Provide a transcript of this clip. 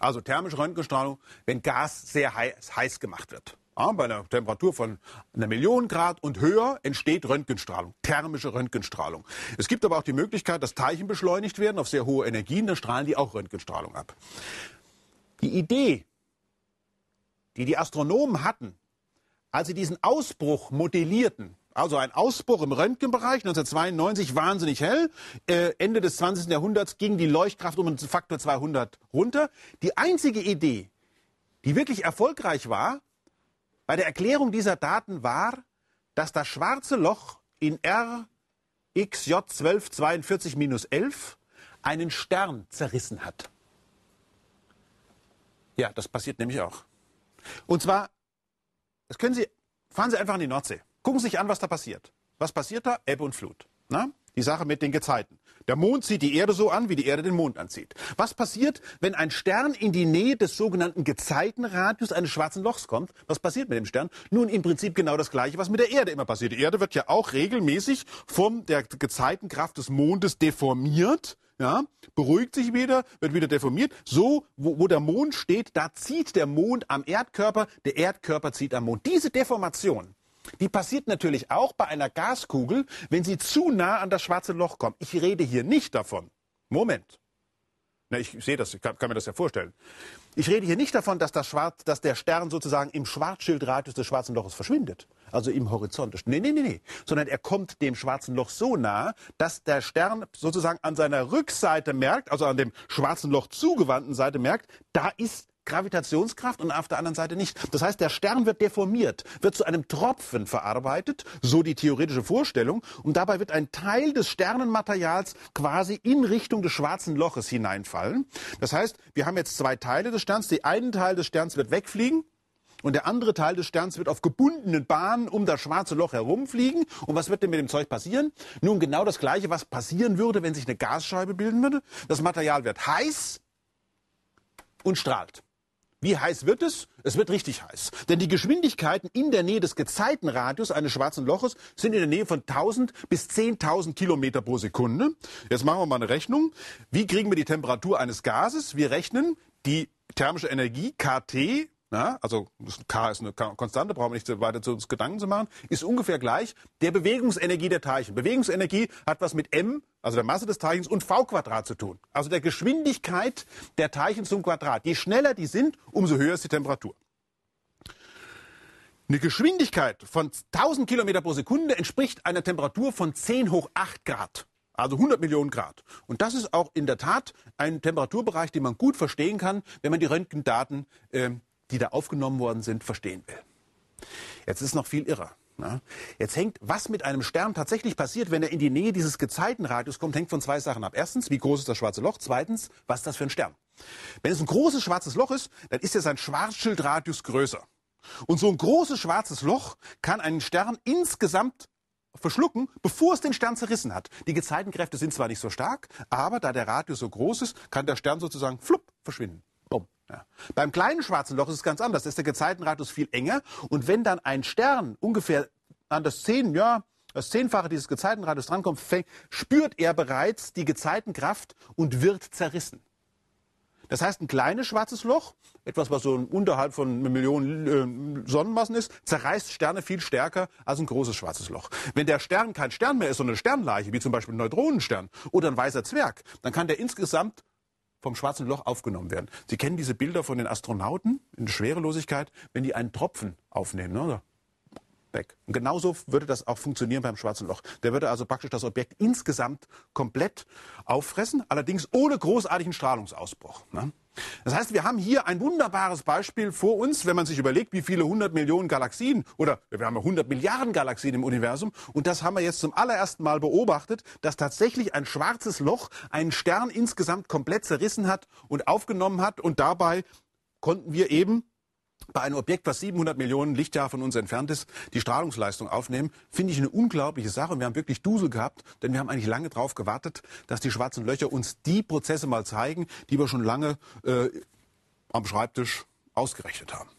Also thermische Röntgenstrahlung, wenn Gas sehr heiß, heiß gemacht wird. Ja, bei einer Temperatur von einer Million Grad und höher entsteht Röntgenstrahlung, thermische Röntgenstrahlung. Es gibt aber auch die Möglichkeit, dass Teilchen beschleunigt werden auf sehr hohe Energien, dann strahlen die auch Röntgenstrahlung ab. Die Idee, die die Astronomen hatten, als sie diesen Ausbruch modellierten, also ein Ausbruch im Röntgenbereich, 1992 wahnsinnig hell. Äh, Ende des 20. Jahrhunderts ging die Leuchtkraft um einen Faktor 200 runter. Die einzige Idee, die wirklich erfolgreich war, bei der Erklärung dieser Daten war, dass das schwarze Loch in RXJ 1242-11 einen Stern zerrissen hat. Ja, das passiert nämlich auch. Und zwar, das können Sie, fahren Sie einfach in die Nordsee. Gucken Sie sich an, was da passiert. Was passiert da? Ebbe und Flut. Na? Ne? Die Sache mit den Gezeiten. Der Mond zieht die Erde so an, wie die Erde den Mond anzieht. Was passiert, wenn ein Stern in die Nähe des sogenannten Gezeitenradius eines schwarzen Lochs kommt? Was passiert mit dem Stern? Nun im Prinzip genau das Gleiche, was mit der Erde immer passiert. Die Erde wird ja auch regelmäßig von der Gezeitenkraft des Mondes deformiert. Ja, beruhigt sich wieder, wird wieder deformiert. So, wo, wo der Mond steht, da zieht der Mond am Erdkörper, der Erdkörper zieht am Mond. Diese Deformation, die passiert natürlich auch bei einer Gaskugel, wenn sie zu nah an das schwarze Loch kommt. Ich rede hier nicht davon. Moment. Na, ich sehe das, ich kann, kann, mir das ja vorstellen. Ich rede hier nicht davon, dass, das Schwarz, dass der Stern sozusagen im Schwarzschildradius des schwarzen Loches verschwindet, also im Horizont. Nee, nee, nee, nee. Sondern er kommt dem schwarzen Loch so nah, dass der Stern sozusagen an seiner Rückseite merkt, also an dem schwarzen Loch zugewandten Seite merkt, da ist Gravitationskraft und auf der anderen Seite nicht. Das heißt, der Stern wird deformiert, wird zu einem Tropfen verarbeitet, so die theoretische Vorstellung, und dabei wird ein Teil des Sternenmaterials quasi in Richtung des schwarzen Loches hineinfallen. Das heißt, wir haben jetzt zwei Teile des Sterns, der einen Teil des Sterns wird wegfliegen, und der andere Teil des Sterns wird auf gebundenen Bahnen um das schwarze Loch herumfliegen. Und was wird denn mit dem Zeug passieren? Nun genau das Gleiche, was passieren würde, wenn sich eine Gasscheibe bilden würde. Das Material wird heiß und strahlt. Wie heiß wird es? Es wird richtig heiß. Denn die Geschwindigkeiten in der Nähe des Gezeitenradius eines schwarzen Loches sind in der Nähe von 1000 bis 10.000 Kilometer pro Sekunde. Jetzt machen wir mal eine Rechnung. Wie kriegen wir die Temperatur eines Gases? Wir rechnen die thermische Energie, KT, na, also K ist eine Konstante, brauchen wir nicht weiter zu uns Gedanken zu machen, ist ungefähr gleich der Bewegungsenergie der Teilchen. Bewegungsenergie hat was mit m, also der Masse des Teilchens, und v Quadrat zu tun. Also der Geschwindigkeit der Teilchen zum Quadrat. Je schneller die sind, umso höher ist die Temperatur. Eine Geschwindigkeit von 1000 Kilometer pro Sekunde entspricht einer Temperatur von 10 hoch 8 Grad. Also 100 Millionen Grad. Und das ist auch in der Tat ein Temperaturbereich, den man gut verstehen kann, wenn man die Röntgendaten äh, die da aufgenommen worden sind, verstehen will. Jetzt ist noch viel irrer. Ne? Jetzt hängt, was mit einem Stern tatsächlich passiert, wenn er in die Nähe dieses Gezeitenradius kommt, hängt von zwei Sachen ab. Erstens, wie groß ist das schwarze Loch? Zweitens, was ist das für ein Stern? Wenn es ein großes schwarzes Loch ist, dann ist ja sein Schwarzschildradius größer. Und so ein großes schwarzes Loch kann einen Stern insgesamt verschlucken, bevor es den Stern zerrissen hat. Die Gezeitenkräfte sind zwar nicht so stark, aber da der Radius so groß ist, kann der Stern sozusagen flupp verschwinden. Bumm. Ja. Beim kleinen schwarzen Loch ist es ganz anders. Da ist der Gezeitenradius viel enger. Und wenn dann ein Stern ungefähr an das 10, ja, das Zehnfache dieses Gezeitenradius drankommt, fängt, spürt er bereits die Gezeitenkraft und wird zerrissen. Das heißt, ein kleines schwarzes Loch, etwas, was so unterhalb von Millionen äh, Sonnenmassen ist, zerreißt Sterne viel stärker als ein großes schwarzes Loch. Wenn der Stern kein Stern mehr ist, sondern eine Sternleiche, wie zum Beispiel ein Neutronenstern oder ein weißer Zwerg, dann kann der insgesamt vom schwarzen Loch aufgenommen werden. Sie kennen diese Bilder von den Astronauten in Schwerelosigkeit, wenn die einen Tropfen aufnehmen. Ne? Weg. Und genauso würde das auch funktionieren beim schwarzen Loch. Der würde also praktisch das Objekt insgesamt komplett auffressen, allerdings ohne großartigen Strahlungsausbruch. Ne? Das heißt, wir haben hier ein wunderbares Beispiel vor uns, wenn man sich überlegt, wie viele 100 Millionen Galaxien oder wir haben 100 Milliarden Galaxien im Universum und das haben wir jetzt zum allerersten Mal beobachtet, dass tatsächlich ein schwarzes Loch einen Stern insgesamt komplett zerrissen hat und aufgenommen hat und dabei konnten wir eben bei einem Objekt, was 700 Millionen Lichtjahre von uns entfernt ist, die Strahlungsleistung aufnehmen, finde ich eine unglaubliche Sache. Und wir haben wirklich Dusel gehabt, denn wir haben eigentlich lange darauf gewartet, dass die schwarzen Löcher uns die Prozesse mal zeigen, die wir schon lange äh, am Schreibtisch ausgerechnet haben.